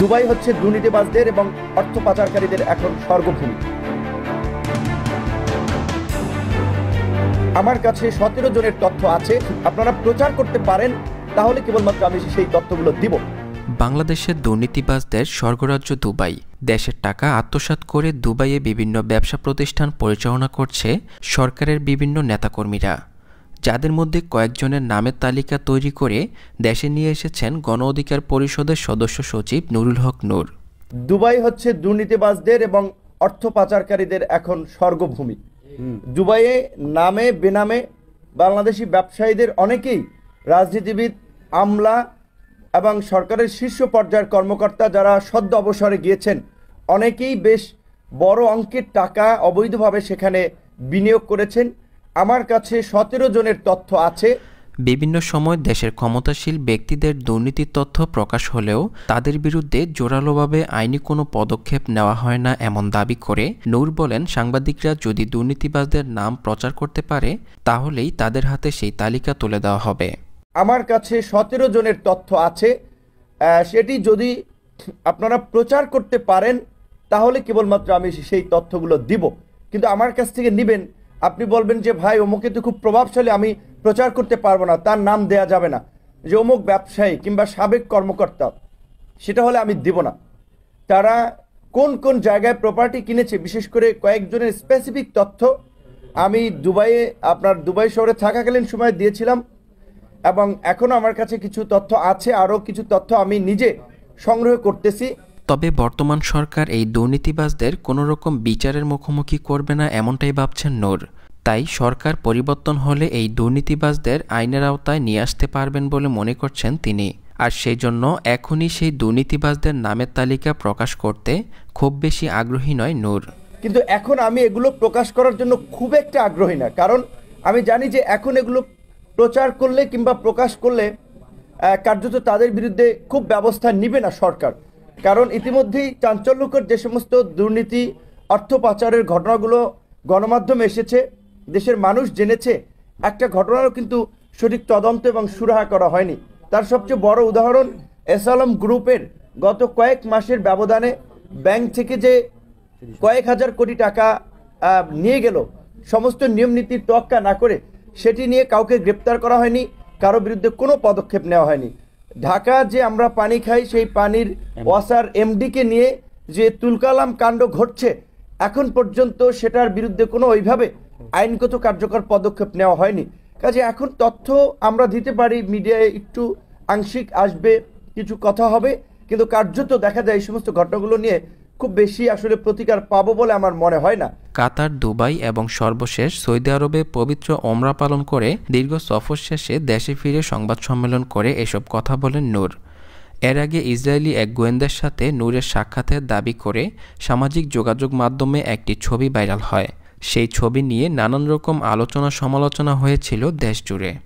Dubai হচ্ছে দুর্নীতিবাজদের এবং অর্থ পাচারকারীদের এখন স্বর্গভূমি আমার কাছে সতেরো জনের তথ্য আছে আপনারা প্রচার করতে পারেন তাহলে কেবলমাত্র আমি সেই তথ্যগুলো দিব বাংলাদেশের দুর্নীতিবাজদের স্বর্গরাজ্য দুবাই দেশের টাকা আত্মসাত করে দুবাইয়ে বিভিন্ন ব্যবসা প্রতিষ্ঠান পরিচালনা করছে সরকারের বিভিন্ন নেতাকর্মীরা যাদের মধ্যে কয়েকজনের নামের তালিকা তৈরি করে দেশে নিয়ে এসেছেন গণ অধিকার পরিষদের সদস্য সচিব নুরুল হক নূর দুবাই হচ্ছে দুর্নীতিবাজদের এবং অর্থ পাচারকারীদের এখন স্বর্গভূমি দুবাইয়ে নামে বেনামে বাংলাদেশি ব্যবসায়ীদের অনেকেই রাজনীতিবিদ আমলা এবং সরকারের শীর্ষ পর্যায়ের কর্মকর্তা যারা সদ্য অবসরে গিয়েছেন অনেকেই বেশ বড় অঙ্কের টাকা অবৈধভাবে সেখানে বিনিয়োগ করেছেন আমার কাছে সতেরো জনের তথ্য আছে বিভিন্ন সময় দেশের ক্ষমতাশীল ব্যক্তিদের দুর্নীতির তথ্য প্রকাশ হলেও তাদের বিরুদ্ধে জোরালোভাবে আইনি কোনো পদক্ষেপ নেওয়া হয় না এমন দাবি করে নূর বলেন সাংবাদিকরা যদি দুর্নীতিবাজদের নাম প্রচার করতে পারে তাহলেই তাদের হাতে সেই তালিকা তুলে দেওয়া হবে আমার কাছে সতেরো জনের তথ্য আছে সেটি যদি আপনারা প্রচার করতে পারেন তাহলে কেবলমাত্র আমি সেই তথ্যগুলো দিব কিন্তু আমার কাছ থেকে নেবেন আপনি বলবেন যে ভাই অমুকে তো খুব প্রভাবশালী আমি প্রচার করতে পারবো না তার নাম দেয়া যাবে না যে অমুক ব্যবসায়ী কিংবা সাবেক কর্মকর্তা সেটা হলে আমি দিব না তারা কোন কোন জায়গায় প্রপার্টি কিনেছে বিশেষ করে কয়েকজনের স্পেসিফিক তথ্য আমি দুবাইয়ে আপনার দুবাই শহরে থাকাকালীন সময় দিয়েছিলাম এবং এখনও আমার কাছে কিছু তথ্য আছে আরও কিছু তথ্য আমি নিজে সংগ্রহ করতেছি তবে বর্তমান সরকার এই দুর্নীতিবাজদের কোনো রকম বিচারের মুখোমুখি করবে না এমনটাই ভাবছেন নূর তাই সরকার পরিবর্তন হলে এই দুর্নীতিবাজদের আইনের আওতায় নিয়ে আসতে পারবেন বলে মনে করছেন তিনি আর সেই জন্য এখনই সেই দুর্নীতিবাজদের নামের তালিকা প্রকাশ করতে খুব বেশি আগ্রহী নয় নূর কিন্তু এখন আমি এগুলো প্রকাশ করার জন্য খুব একটা আগ্রহী না কারণ আমি জানি যে এখন এগুলো প্রচার করলে কিংবা প্রকাশ করলে কার্যত তাদের বিরুদ্ধে খুব ব্যবস্থা নিবে না সরকার কারণ ইতিমধ্যেই চাঞ্চল্যকর যে সমস্ত দুর্নীতি অর্থ পাচারের ঘটনাগুলো গণমাধ্যমে এসেছে দেশের মানুষ জেনেছে একটা ঘটনারও কিন্তু সঠিক তদন্ত এবং সুরাহা করা হয়নি তার সবচেয়ে বড় উদাহরণ এসালম গ্রুপের গত কয়েক মাসের ব্যবধানে ব্যাংক থেকে যে কয়েক হাজার কোটি টাকা নিয়ে গেল সমস্ত নিয়ম নীতির তোয়াক্কা না করে সেটি নিয়ে কাউকে গ্রেপ্তার করা হয়নি কারো বিরুদ্ধে কোনো পদক্ষেপ নেওয়া হয়নি ঢাকা যে আমরা পানি খাই সেই পানির ওয়াসার এমডিকে নিয়ে যে তুলকালাম কাণ্ড ঘটছে এখন পর্যন্ত সেটার বিরুদ্ধে কোনো ওইভাবে আইনগত কার্যকর পদক্ষেপ নেওয়া হয়নি কাজে এখন তথ্য আমরা দিতে পারি মিডিয়ায় একটু আংশিক আসবে কিছু কথা হবে কিন্তু কার্যত দেখা যায় এই সমস্ত ঘটনাগুলো নিয়ে খুব বেশি আসলে প্রতিকার পাবো বলে আমার মনে হয় না কাতার দুবাই এবং সর্বশেষ সৌদি আরবে পবিত্র ওমরা পালন করে দীর্ঘ সফর শেষে দেশে ফিরে সংবাদ সম্মেলন করে এসব কথা বলেন নূর এর আগে ইসরায়েলি এক গোয়েন্দার সাথে নূরের সাক্ষাতের দাবি করে সামাজিক যোগাযোগ মাধ্যমে একটি ছবি ভাইরাল হয় সেই ছবি নিয়ে নানান রকম আলোচনা সমালোচনা হয়েছিল দেশ জুড়ে